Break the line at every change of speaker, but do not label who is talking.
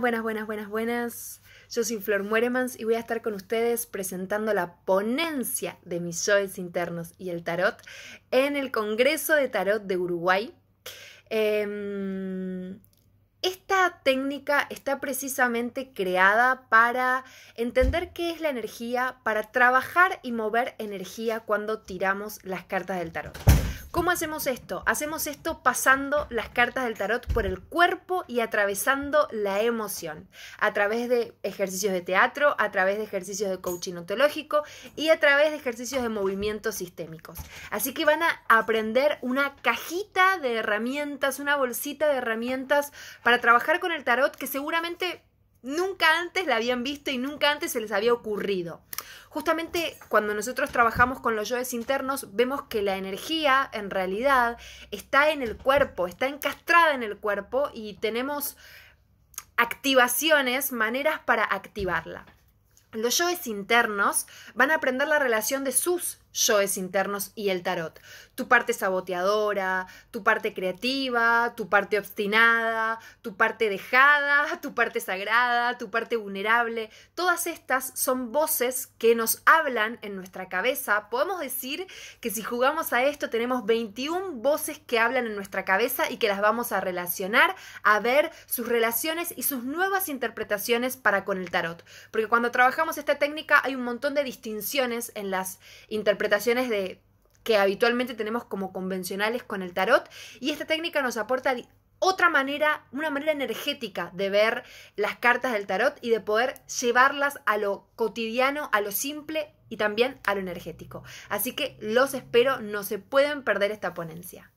Buenas, buenas, buenas, buenas, Yo soy Flor Mueremans y voy a estar con ustedes presentando la ponencia de mis shows internos y el tarot en el Congreso de Tarot de Uruguay. Em, esta técnica está precisamente creada para entender qué es la energía, para trabajar y mover energía cuando tiramos las cartas del tarot. ¿Cómo hacemos esto? Hacemos esto pasando las cartas del tarot por el cuerpo y atravesando la emoción, a través de ejercicios de teatro, a través de ejercicios de coaching ontológico y a través de ejercicios de movimientos sistémicos. Así que van a aprender una cajita de herramientas, una bolsita de herramientas para trabajar con el tarot que seguramente Nunca antes la habían visto y nunca antes se les había ocurrido. Justamente cuando nosotros trabajamos con los yoes internos, vemos que la energía en realidad está en el cuerpo, está encastrada en el cuerpo y tenemos activaciones, maneras para activarla. Los yoes internos van a aprender la relación de sus yoes internos y el tarot. Tu parte saboteadora, tu parte creativa, tu parte obstinada, tu parte dejada, tu parte sagrada, tu parte vulnerable. Todas estas son voces que nos hablan en nuestra cabeza. Podemos decir que si jugamos a esto tenemos 21 voces que hablan en nuestra cabeza y que las vamos a relacionar, a ver sus relaciones y sus nuevas interpretaciones para con el tarot. Porque cuando trabajamos esta técnica hay un montón de distinciones en las interpretaciones interpretaciones de que habitualmente tenemos como convencionales con el tarot y esta técnica nos aporta otra manera, una manera energética de ver las cartas del tarot y de poder llevarlas a lo cotidiano, a lo simple y también a lo energético. Así que los espero, no se pueden perder esta ponencia.